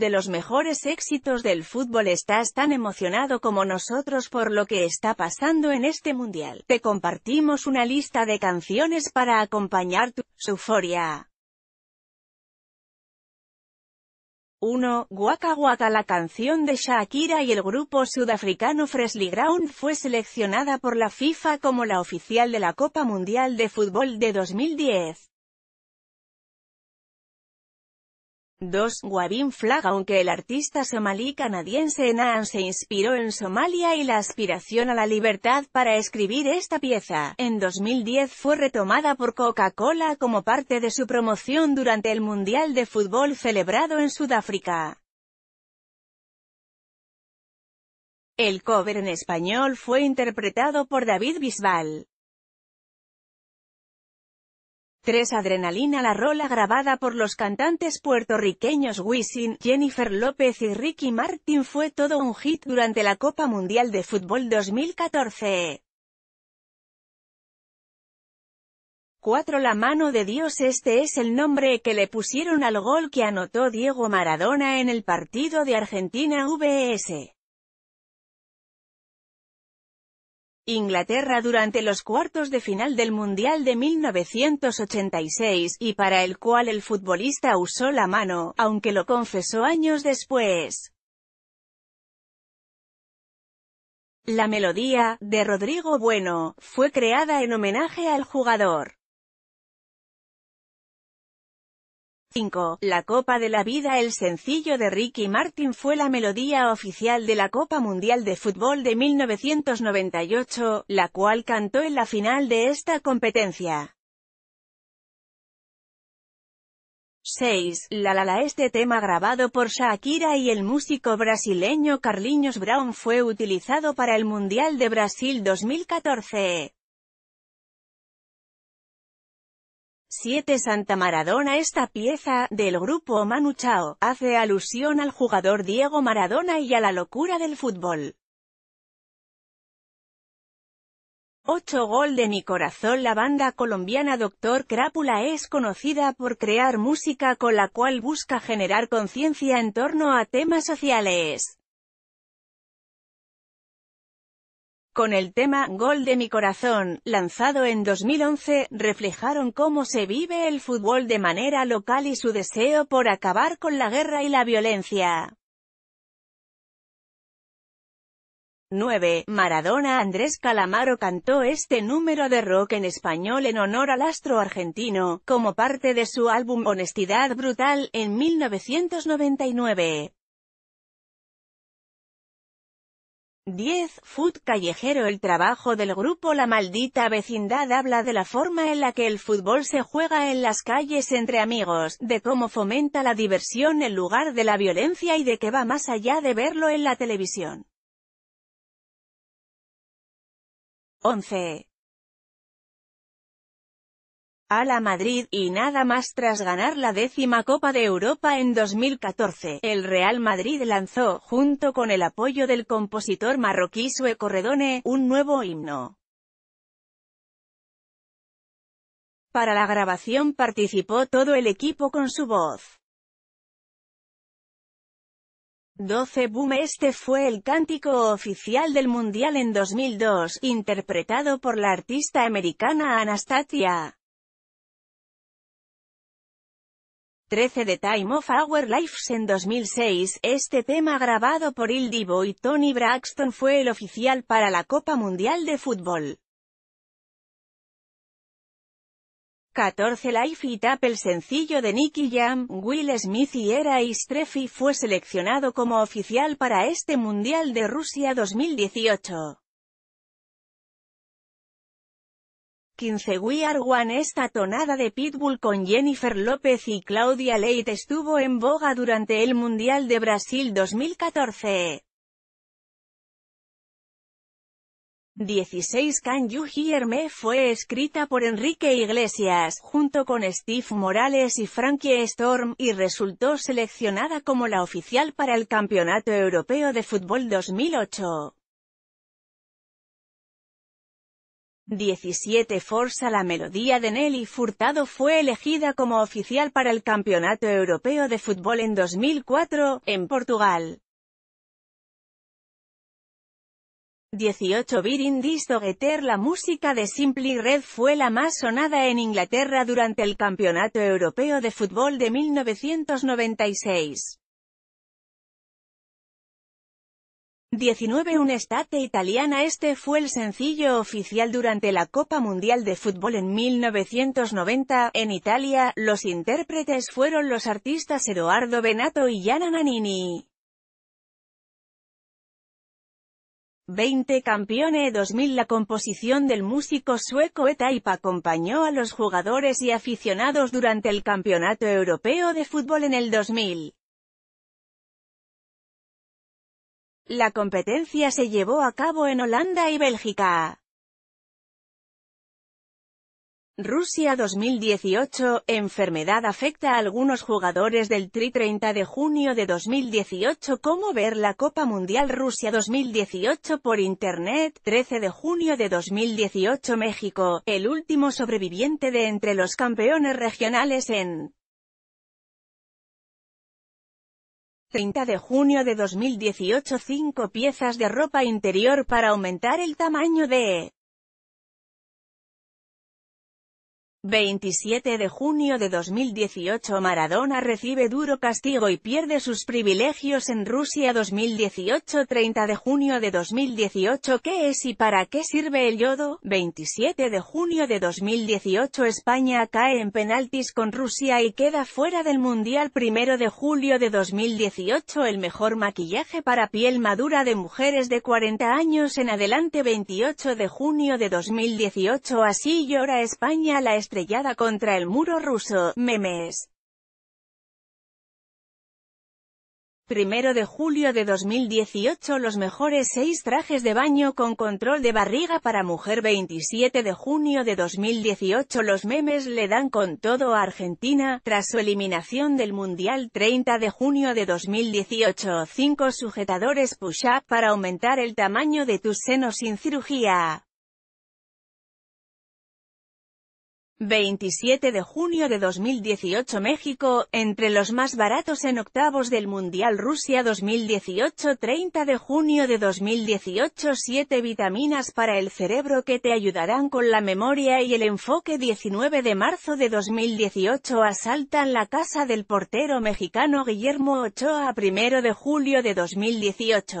de los mejores éxitos del fútbol estás tan emocionado como nosotros por lo que está pasando en este mundial. Te compartimos una lista de canciones para acompañar tu euforia. 1. Waka Waka La canción de Shakira y el grupo sudafricano Freshly Ground fue seleccionada por la FIFA como la oficial de la Copa Mundial de Fútbol de 2010. 2. Wabin Flag Aunque el artista somalí canadiense Naan se inspiró en Somalia y la aspiración a la libertad para escribir esta pieza, en 2010 fue retomada por Coca-Cola como parte de su promoción durante el Mundial de Fútbol celebrado en Sudáfrica. El cover en español fue interpretado por David Bisbal. 3 Adrenalina La rola grabada por los cantantes puertorriqueños Wisin, Jennifer López y Ricky Martin fue todo un hit durante la Copa Mundial de Fútbol 2014. 4 La mano de Dios Este es el nombre que le pusieron al gol que anotó Diego Maradona en el partido de Argentina vs. Inglaterra durante los cuartos de final del Mundial de 1986, y para el cual el futbolista usó la mano, aunque lo confesó años después. La melodía, de Rodrigo Bueno, fue creada en homenaje al jugador. 5. La Copa de la Vida El sencillo de Ricky Martin fue la melodía oficial de la Copa Mundial de Fútbol de 1998, la cual cantó en la final de esta competencia. 6. La La Este tema grabado por Shakira y el músico brasileño Carlinhos Brown fue utilizado para el Mundial de Brasil 2014. 7. Santa Maradona Esta pieza, del grupo Manu Chao, hace alusión al jugador Diego Maradona y a la locura del fútbol. 8. Gol de mi corazón La banda colombiana Doctor Crápula es conocida por crear música con la cual busca generar conciencia en torno a temas sociales. con el tema Gol de mi corazón, lanzado en 2011, reflejaron cómo se vive el fútbol de manera local y su deseo por acabar con la guerra y la violencia. 9. Maradona Andrés Calamaro cantó este número de rock en español en honor al astro argentino, como parte de su álbum Honestidad Brutal, en 1999. 10. Food callejero El trabajo del grupo La Maldita Vecindad habla de la forma en la que el fútbol se juega en las calles entre amigos, de cómo fomenta la diversión en lugar de la violencia y de que va más allá de verlo en la televisión. 11 a la Madrid, y nada más tras ganar la décima Copa de Europa en 2014, el Real Madrid lanzó, junto con el apoyo del compositor marroquí Sue Corredone, un nuevo himno. Para la grabación participó todo el equipo con su voz. 12 Boom Este fue el cántico oficial del Mundial en 2002, interpretado por la artista americana Anastasia. 13 de Time of Our Lives en 2006, este tema grabado por Il Divo y Tony Braxton fue el oficial para la Copa Mundial de Fútbol. 14 Life It Up El sencillo de Nicky Jam, Will Smith y Era Istrefi fue seleccionado como oficial para este Mundial de Rusia 2018. 15 We Are One Esta tonada de Pitbull con Jennifer López y Claudia Leite estuvo en boga durante el Mundial de Brasil 2014. 16 Can You Hear Me fue escrita por Enrique Iglesias, junto con Steve Morales y Frankie Storm, y resultó seleccionada como la oficial para el Campeonato Europeo de Fútbol 2008. 17 Forza La melodía de Nelly Furtado fue elegida como oficial para el Campeonato Europeo de Fútbol en 2004, en Portugal. 18 Birin Gueter La música de Simply Red fue la más sonada en Inglaterra durante el Campeonato Europeo de Fútbol de 1996. 19 Un estate italiana Este fue el sencillo oficial durante la Copa Mundial de Fútbol en 1990. En Italia, los intérpretes fueron los artistas Edoardo Benato y Gianna Manini. 20 Campione 2000 La composición del músico sueco Etaipa acompañó a los jugadores y aficionados durante el Campeonato Europeo de Fútbol en el 2000. La competencia se llevó a cabo en Holanda y Bélgica. Rusia 2018, enfermedad afecta a algunos jugadores del Tri 30 de junio de 2018 Cómo ver la Copa Mundial Rusia 2018 por Internet, 13 de junio de 2018 México, el último sobreviviente de entre los campeones regionales en 30 de junio de 2018 5 piezas de ropa interior para aumentar el tamaño de 27 de junio de 2018 Maradona recibe duro castigo y pierde sus privilegios en Rusia 2018 30 de junio de 2018 ¿Qué es y para qué sirve el yodo? 27 de junio de 2018 España cae en penaltis con Rusia y queda fuera del Mundial 1 de julio de 2018 El mejor maquillaje para piel madura de mujeres de 40 años en adelante 28 de junio de 2018 Así llora España la estrellada contra el muro ruso, memes. 1 de julio de 2018 Los mejores 6 trajes de baño con control de barriga para mujer 27 de junio de 2018 Los memes le dan con todo a Argentina, tras su eliminación del Mundial 30 de junio de 2018 5 sujetadores push-up para aumentar el tamaño de tus senos sin cirugía 27 de junio de 2018 México, entre los más baratos en octavos del Mundial Rusia 2018 30 de junio de 2018 7 vitaminas para el cerebro que te ayudarán con la memoria y el enfoque 19 de marzo de 2018 asaltan la casa del portero mexicano Guillermo Ochoa 1 de julio de 2018